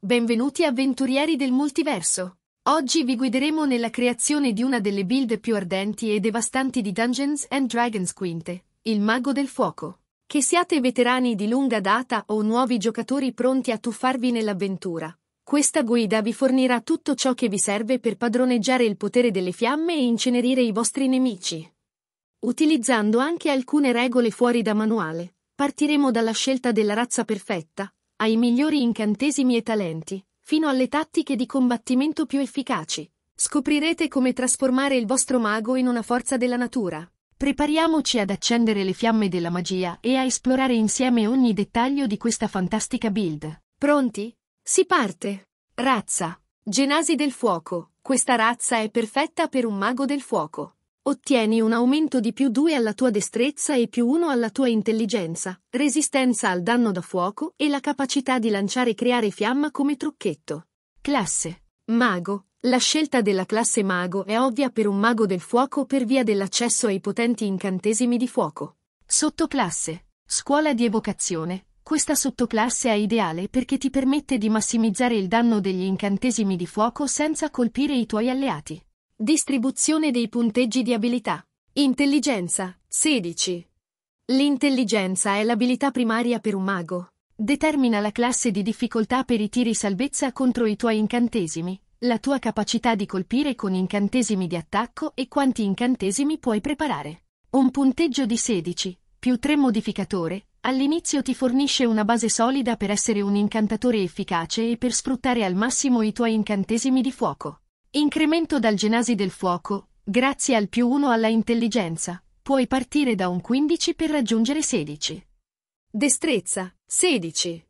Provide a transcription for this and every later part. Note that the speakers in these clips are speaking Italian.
Benvenuti avventurieri del multiverso! Oggi vi guideremo nella creazione di una delle build più ardenti e devastanti di Dungeons and Dragons Quinte, il Mago del Fuoco. Che siate veterani di lunga data o nuovi giocatori pronti a tuffarvi nell'avventura, questa guida vi fornirà tutto ciò che vi serve per padroneggiare il potere delle fiamme e incenerire i vostri nemici. Utilizzando anche alcune regole fuori da manuale, partiremo dalla scelta della razza perfetta, ai migliori incantesimi e talenti, fino alle tattiche di combattimento più efficaci. Scoprirete come trasformare il vostro mago in una forza della natura. Prepariamoci ad accendere le fiamme della magia e a esplorare insieme ogni dettaglio di questa fantastica build. Pronti? Si parte! Razza. Genasi del fuoco. Questa razza è perfetta per un mago del fuoco ottieni un aumento di più 2 alla tua destrezza e più 1 alla tua intelligenza, resistenza al danno da fuoco e la capacità di lanciare e creare fiamma come trucchetto. Classe. Mago. La scelta della classe mago è ovvia per un mago del fuoco per via dell'accesso ai potenti incantesimi di fuoco. Sottoclasse. Scuola di evocazione. Questa sottoclasse è ideale perché ti permette di massimizzare il danno degli incantesimi di fuoco senza colpire i tuoi alleati. Distribuzione dei punteggi di abilità. Intelligenza 16. L'intelligenza è l'abilità primaria per un mago. Determina la classe di difficoltà per i tiri salvezza contro i tuoi incantesimi, la tua capacità di colpire con incantesimi di attacco e quanti incantesimi puoi preparare. Un punteggio di 16, più 3 modificatore, all'inizio ti fornisce una base solida per essere un incantatore efficace e per sfruttare al massimo i tuoi incantesimi di fuoco. Incremento dal genasi del fuoco, grazie al più 1 alla intelligenza, puoi partire da un 15 per raggiungere 16. Destrezza, 16.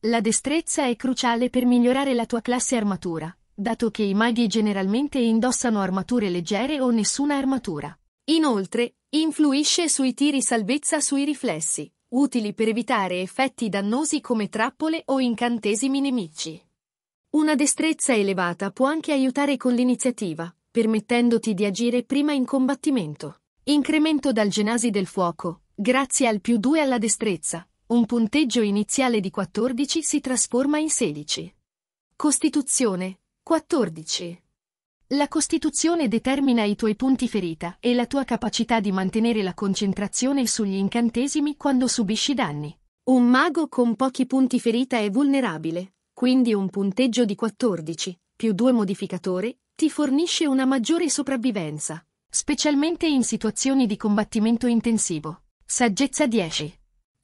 La destrezza è cruciale per migliorare la tua classe armatura, dato che i maghi generalmente indossano armature leggere o nessuna armatura. Inoltre, influisce sui tiri salvezza sui riflessi, utili per evitare effetti dannosi come trappole o incantesimi nemici. Una destrezza elevata può anche aiutare con l'iniziativa, permettendoti di agire prima in combattimento. Incremento dal genasi del fuoco, grazie al più 2 alla destrezza, un punteggio iniziale di 14 si trasforma in 16. Costituzione 14. La Costituzione determina i tuoi punti ferita e la tua capacità di mantenere la concentrazione sugli incantesimi quando subisci danni. Un mago con pochi punti ferita è vulnerabile, quindi un punteggio di 14, più due modificatori, ti fornisce una maggiore sopravvivenza, specialmente in situazioni di combattimento intensivo. Saggezza 10.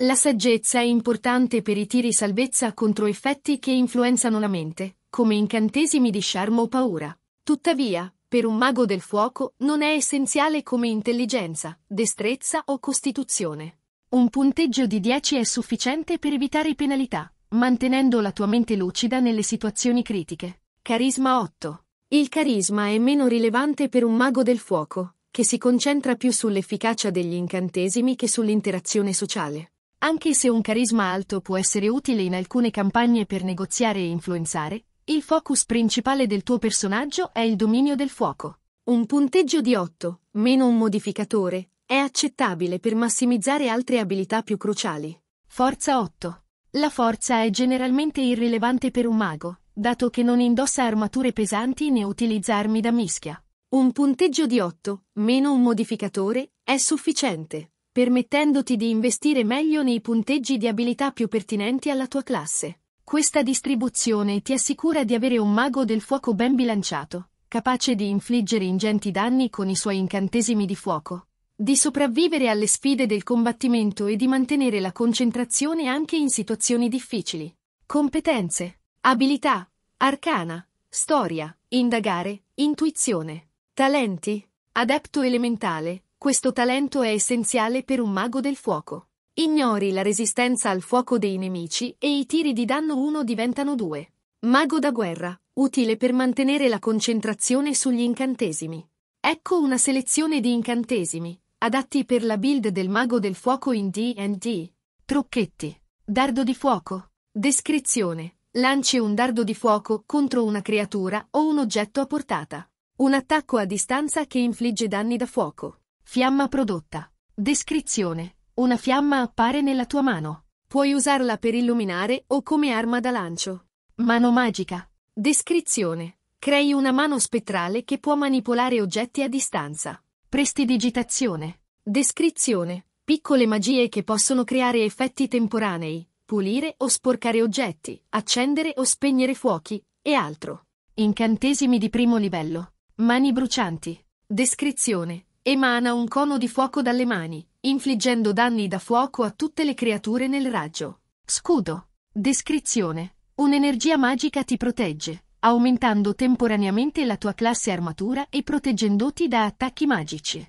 La saggezza è importante per i tiri salvezza contro effetti che influenzano la mente, come incantesimi di sciarmo o paura. Tuttavia, per un mago del fuoco non è essenziale come intelligenza, destrezza o costituzione. Un punteggio di 10 è sufficiente per evitare penalità mantenendo la tua mente lucida nelle situazioni critiche. Carisma 8. Il carisma è meno rilevante per un mago del fuoco, che si concentra più sull'efficacia degli incantesimi che sull'interazione sociale. Anche se un carisma alto può essere utile in alcune campagne per negoziare e influenzare, il focus principale del tuo personaggio è il dominio del fuoco. Un punteggio di 8, meno un modificatore, è accettabile per massimizzare altre abilità più cruciali. Forza 8. La forza è generalmente irrilevante per un mago, dato che non indossa armature pesanti né utilizza armi da mischia. Un punteggio di 8, meno un modificatore, è sufficiente, permettendoti di investire meglio nei punteggi di abilità più pertinenti alla tua classe. Questa distribuzione ti assicura di avere un mago del fuoco ben bilanciato, capace di infliggere ingenti danni con i suoi incantesimi di fuoco, di sopravvivere alle sfide del combattimento e di mantenere la concentrazione anche in situazioni difficili. Competenze, abilità, arcana, storia, indagare, intuizione, talenti, adepto elementale, questo talento è essenziale per un mago del fuoco. Ignori la resistenza al fuoco dei nemici e i tiri di danno 1 diventano 2. Mago da guerra, utile per mantenere la concentrazione sugli incantesimi. Ecco una selezione di incantesimi, Adatti per la build del mago del fuoco in D&D. Trucchetti. Dardo di fuoco. Descrizione. Lanci un dardo di fuoco contro una creatura o un oggetto a portata. Un attacco a distanza che infligge danni da fuoco. Fiamma prodotta. Descrizione. Una fiamma appare nella tua mano. Puoi usarla per illuminare o come arma da lancio. Mano magica. Descrizione. Crei una mano spettrale che può manipolare oggetti a distanza. Prestidigitazione. Descrizione. Piccole magie che possono creare effetti temporanei, pulire o sporcare oggetti, accendere o spegnere fuochi, e altro. Incantesimi di primo livello. Mani brucianti. Descrizione. Emana un cono di fuoco dalle mani, infliggendo danni da fuoco a tutte le creature nel raggio. Scudo. Descrizione. Un'energia magica ti protegge, aumentando temporaneamente la tua classe armatura e proteggendoti da attacchi magici.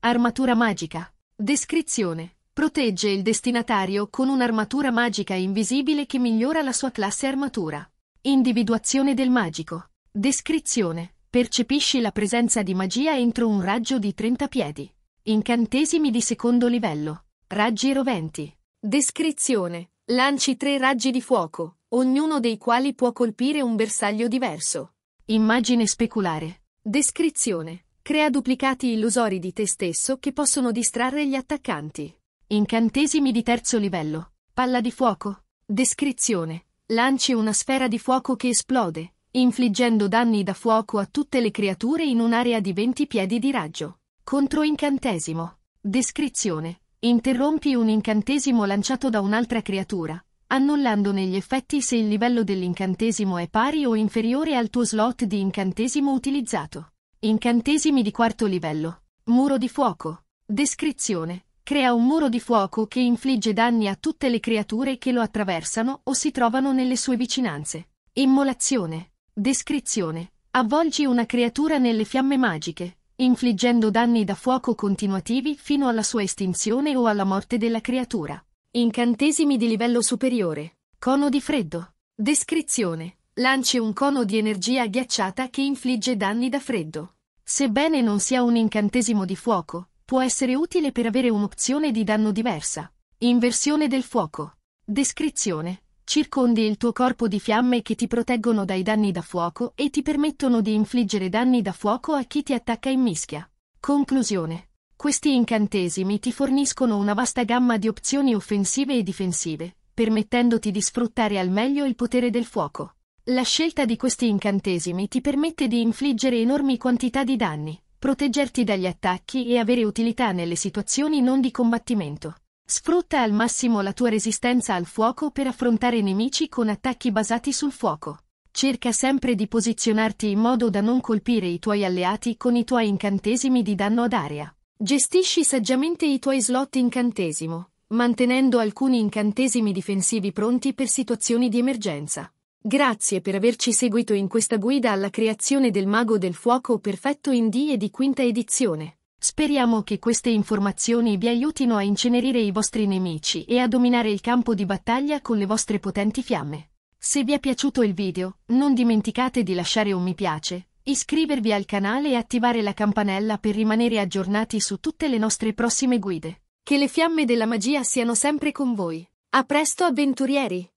Armatura magica. Descrizione. Protegge il destinatario con un'armatura magica invisibile che migliora la sua classe armatura. Individuazione del magico. Descrizione. Percepisci la presenza di magia entro un raggio di 30 piedi. Incantesimi di secondo livello. Raggi roventi. Descrizione. Lanci tre raggi di fuoco, ognuno dei quali può colpire un bersaglio diverso. Immagine speculare. Descrizione. Crea duplicati illusori di te stesso che possono distrarre gli attaccanti. Incantesimi di terzo livello. Palla di fuoco. Descrizione. Lanci una sfera di fuoco che esplode, infliggendo danni da fuoco a tutte le creature in un'area di 20 piedi di raggio. Controincantesimo. Descrizione. Interrompi un incantesimo lanciato da un'altra creatura, annullandone gli effetti se il livello dell'incantesimo è pari o inferiore al tuo slot di incantesimo utilizzato. Incantesimi di quarto livello. Muro di fuoco. Descrizione. Crea un muro di fuoco che infligge danni a tutte le creature che lo attraversano o si trovano nelle sue vicinanze. Immolazione. Descrizione. Avvolgi una creatura nelle fiamme magiche, infliggendo danni da fuoco continuativi fino alla sua estinzione o alla morte della creatura. Incantesimi di livello superiore. Cono di freddo. Descrizione. Lanci un cono di energia ghiacciata che infligge danni da freddo. Sebbene non sia un incantesimo di fuoco, può essere utile per avere un'opzione di danno diversa. Inversione del fuoco. Descrizione. Circondi il tuo corpo di fiamme che ti proteggono dai danni da fuoco e ti permettono di infliggere danni da fuoco a chi ti attacca in mischia. Conclusione. Questi incantesimi ti forniscono una vasta gamma di opzioni offensive e difensive, permettendoti di sfruttare al meglio il potere del fuoco. La scelta di questi incantesimi ti permette di infliggere enormi quantità di danni, proteggerti dagli attacchi e avere utilità nelle situazioni non di combattimento. Sfrutta al massimo la tua resistenza al fuoco per affrontare nemici con attacchi basati sul fuoco. Cerca sempre di posizionarti in modo da non colpire i tuoi alleati con i tuoi incantesimi di danno ad aria. Gestisci saggiamente i tuoi slot incantesimo, mantenendo alcuni incantesimi difensivi pronti per situazioni di emergenza. Grazie per averci seguito in questa guida alla creazione del Mago del Fuoco perfetto in D e di quinta edizione. Speriamo che queste informazioni vi aiutino a incenerire i vostri nemici e a dominare il campo di battaglia con le vostre potenti fiamme. Se vi è piaciuto il video, non dimenticate di lasciare un mi piace, iscrivervi al canale e attivare la campanella per rimanere aggiornati su tutte le nostre prossime guide. Che le fiamme della magia siano sempre con voi. A presto avventurieri!